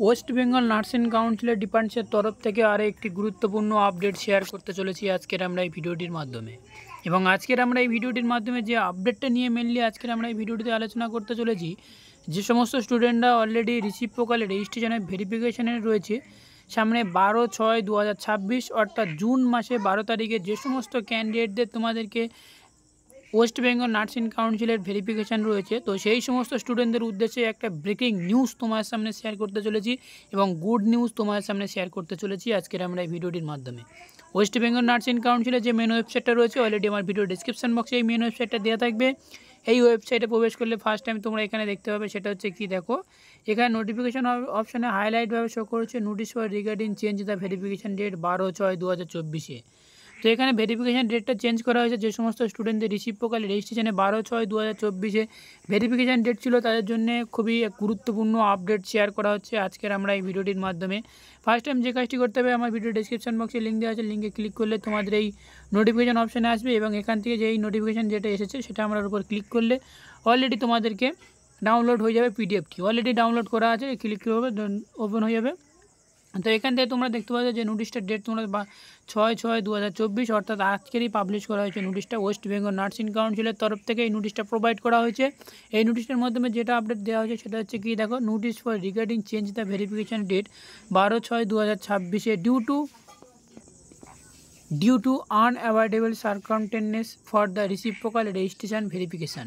West Bengal nursing কাউন্সিলের ডিপার্টমেন্টের তরফ থেকে আরও একটি গুরুত্বপূর্ণ আপডেট শেয়ার করতে চলেছি আজকের আমরা এই ভিডিওটির মাধ্যমে এবং আজকের আমরা এই ভিডিওটির মাধ্যমে যে আপডেটটা নিয়ে মেনলি আজকের আমরা এই ভিডিওটিতে আলোচনা করতে চলেছি যে সমস্ত স্টুডেন্টরা অলরেডি রিসিভ প্রকালে রেজিস্ট্রেশনের ভেরিফিকেশানে রয়েছে সামনে বারো ছয় দু অর্থাৎ জুন মাসে বারো তারিখে যে সমস্ত ক্যান্ডিডেটদের তোমাদেরকে ওয়েস্ট বেঙ্গল নার্সিং কাউন্সিলের ভেরিফিকেশান রয়েছে তো সেই সমস্ত স্টুডেন্টদের উদ্দেশ্যে একটা ব্রেকিং নিউজ তোমার সামনে শেয়ার করতে চলেছি এবং গুড নিউজ তোমার সামনে শেয়ার করতে চলেছি আজকের আমরা এই ভিডিওটির মাধ্যমে ওয়েস্ট বেঙ্গল নার্সিং কাউন্সিলের যে মেন ওয়েবসাইটটা রয়েছে অলরেডি আমার ভিডিও ডিসক্রিপশন বক্সে এই মেন ওয়েবসাইটটা দেওয়া থাকবে এই ওয়েবসাইটে প্রবেশ করলে ফার্স্ট টাইম তোমরা এখানে দেখতে পাবে সেটা হচ্ছে কি দেখো এখানে নোটিফিকেশান অপশানে হাইলাইটভাবে শো করেছে notice for regarding change the verification date বারো ছয় দু হাজার চব্বিশে তো এখানে ভেরিফিকেশান ডেটটা চেঞ্জ করা হয়েছে যে সমস্ত স্টুডেন্টদের রিসিপ্রোকাল রেজিস্ট্রেশনে বারো ছয় দু হাজার চব্বিশে ভেরিফিকেশান ডেট ছিল তাদের জন্য খুবই গুরুত্বপূর্ণ আপডেট শেয়ার করা হচ্ছে আজকের আমরা এই ভিডিওটির মাধ্যমে ফার্স্ট টাইম যে কাজটি করতে হবে আমার ভিডিও ডিসক্রিপশন বক্সে লিঙ্ক দেওয়া আছে লিঙ্কে ক্লিক করলে তোমাদের এই নোটিফিকেশান অপশানে আসবে এবং এখান থেকে যে এই নোটিফিকেশান যেটা এসেছে সেটা আমরা উপর ক্লিক করলে অলরেডি তোমাদেরকে ডাউনলোড হয়ে যাবে পিডিএফটি অলরেডি ডাউনলোড করা আছে ক্লিক করবে ওপেন হয়ে যাবে তো এখান থেকে তোমরা দেখতে পাচ্ছ যে নোটিশটার ডেট তোমরা ছয় ছয় দু অর্থাৎ আজকেরই পাবলিশ করা হয়েছে নোটিশটা ওয়েস্ট বেঙ্গল নার্সিং কাউন্সিলের তরফ থেকে এই নোটিশটা প্রোভাইড করা হয়েছে এই নোটিশটার মাধ্যমে যেটা আপডেট দেওয়া হয়েছে সেটা হচ্ছে কি দেখো notice for regarding change the verification date বারো ছয় দু হাজার ছাব্বিশে due to due to unavoidable circumstances for the reciprocal registration verification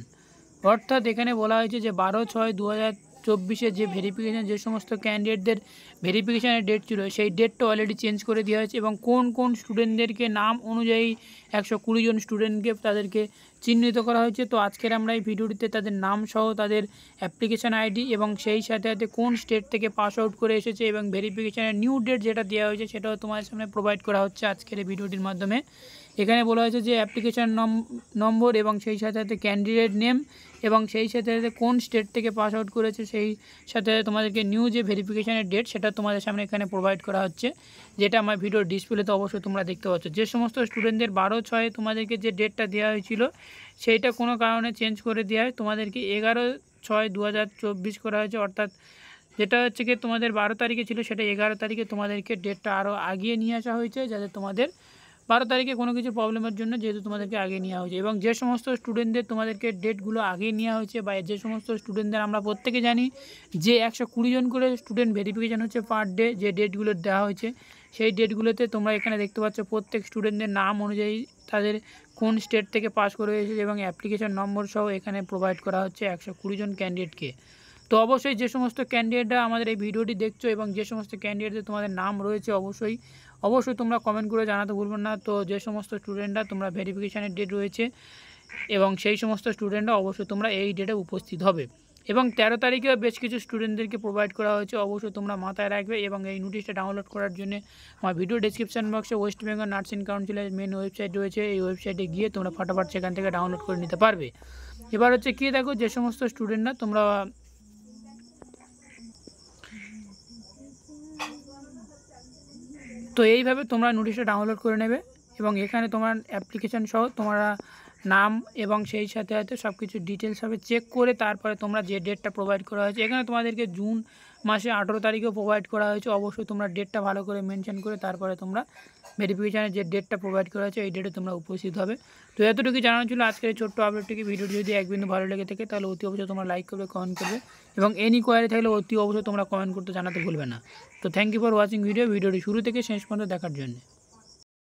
অর্থাৎ এখানে বলা হয়েছে যে বারো ছয় দু চব্বিশে যে ভেরিফিকেশান যে সমস্ত ক্যান্ডিডেটদের ভেরিফিকেশানের ডেট ছিল সেই ডেটটা অলরেডি চেঞ্জ করে দেওয়া হয়েছে এবং কোন কোন স্টুডেন্টদেরকে নাম অনুযায়ী একশো জন স্টুডেন্টকে তাদেরকে চিহ্নিত করা হয়েছে তো আজকের আমরা এই ভিডিওটিতে তাদের নাম সহ তাদের অ্যাপ্লিকেশান আইডি এবং সেই সাথে সাথে কোন স্টেট থেকে পাস আউট করে এসেছে এবং ভেরিফিকেশানের নিউ ডেট যেটা দেওয়া হয়েছে সেটাও তোমাদের সামনে প্রোভাইড করা হচ্ছে আজকের এই ভিডিওটির মাধ্যমে এখানে বলা হয়েছে যে অ্যাপ্লিকেশান নম্বর এবং সেই সাথে সাথে ক্যান্ডিডেট নেম এবং সেই সাথে সাথে কোন স্টেট থেকে পাস আউট করেছে সেই সাথে তোমাদেরকে নিউ যে ভেরিফিকেশানের ডেট সেটা তোমাদের সামনে এখানে প্রোভাইড করা হচ্ছে যেটা আমার ভিডিওর ডিসপ্লেতে অবশ্যই তোমরা দেখতে পাচ্ছ যে সমস্ত স্টুডেন্টদের বারো ছয়ে তোমাদেরকে যে ডেটটা দেওয়া হয়েছিল সেইটা কোনো কারণে চেঞ্জ করে দেওয়া হয় তোমাদেরকে এগারো ছয় দু করা হয়েছে অর্থাৎ যেটা হচ্ছে কি তোমাদের বারো তারিখে ছিল সেটা এগারো তারিখে তোমাদেরকে ডেটটা আরও আগিয়ে নিয়ে আসা হয়েছে যাতে তোমাদের বারো তারিখে কোনো কিছু প্রবলেমের জন্য যেহেতু তোমাদেরকে আগে নেওয়া হয়েছে এবং যে সমস্ত স্টুডেন্টদের তোমাদেরকে ডেটগুলো আগে নেওয়া হয়েছে বা যে সমস্ত স্টুডেন্টদের আমরা প্রত্যেকে জানি যে একশো কুড়ি জন করে স্টুডেন্ট ভেরিফিকেশান হচ্ছে পার ডে যে ডেটগুলো দেওয়া হয়েছে সেই ডেটগুলোতে তোমরা এখানে দেখতে পাচ্ছ প্রত্যেক স্টুডেন্টদের নাম অনুযায়ী তাদের কোন স্টেট থেকে পাস করে এসেছে এবং অ্যাপ্লিকেশন নম্বর সহ এখানে প্রোভাইড করা হচ্ছে একশো জন ক্যান্ডিডেটকে তো অবশ্যই যে সমস্ত ক্যান্ডিডেটরা আমাদের এই ভিডিওটি দেখছো এবং যে সমস্ত ক্যান্ডিডেটদের তোমাদের নাম রয়েছে অবশ্যই অবশ্যই তোমরা কমেন্ট করে জানাতে ভুলবেন না তো যে সমস্ত স্টুডেন্টরা তোমরা ভেরিফিকেশানের ডেট রয়েছে এবং সেই সমস্ত স্টুডেন্টরা অবশ্যই তোমরা এই ডেটে উপস্থিত হবে এবং তেরো তারিখেও বেশ কিছু স্টুডেন্টদেরকে প্রোভাইড করা হয়েছে অবশ্যই তোমরা মাথায় রাখবে এবং এই নোটিশটা ডাউনলোড করার জন্য আমার ভিডিও ডিসক্রিপশন বক্সে ওয়েস্ট বেঙ্গল নার্সিং কাউন্সিলের মেন ওয়েবসাইট রয়েছে এই ওয়েবসাইটে গিয়ে তোমরা ফটাফট সেখান থেকে ডাউনলোড করে নিতে পারবে এবার হচ্ছে কী দেখো যে সমস্ত স্টুডেন্টরা তোমরা তো এইভাবে তোমরা নোটিশটা ডাউনলোড করে নেবে এবং এখানে তোমার অ্যাপ্লিকেশান সহ তোমরা নাম এবং সেই সাথে হয়তো সব কিছু ডিটেলস হবে চেক করে তারপরে তোমরা যে ডেটটা প্রোভাইড করা হয়েছে এখানে তোমাদেরকে জুন মাসে আঠেরো তারিখেও প্রোভাইড করা হয়েছে অবশ্যই তোমরা ডেটটা ভালো করে মেনশন করে তারপরে তোমরা ভেরিফিকেশানের যে ডেটটা প্রোভাইড করা হয়েছে এই ডেটে তোমরা উপস্থিত হবে তো এতটুকু জানানো ছিল আজকের এই ছোট্ট আপডেটটিকে ভিডিওটি যদি এক ভালো লেগে থাকে তাহলে অতি অবশ্যই তোমরা লাইক করবে কমেন্ট করবে এবং এনি কোয়ারি থাকলে অতি অবশ্যই তোমরা কমেন্ট করতে জানাতে ভুলবে না তো thank you for watching video ভিডিওটি শুরু থেকে শেষ পর্যন্ত দেখার জন্য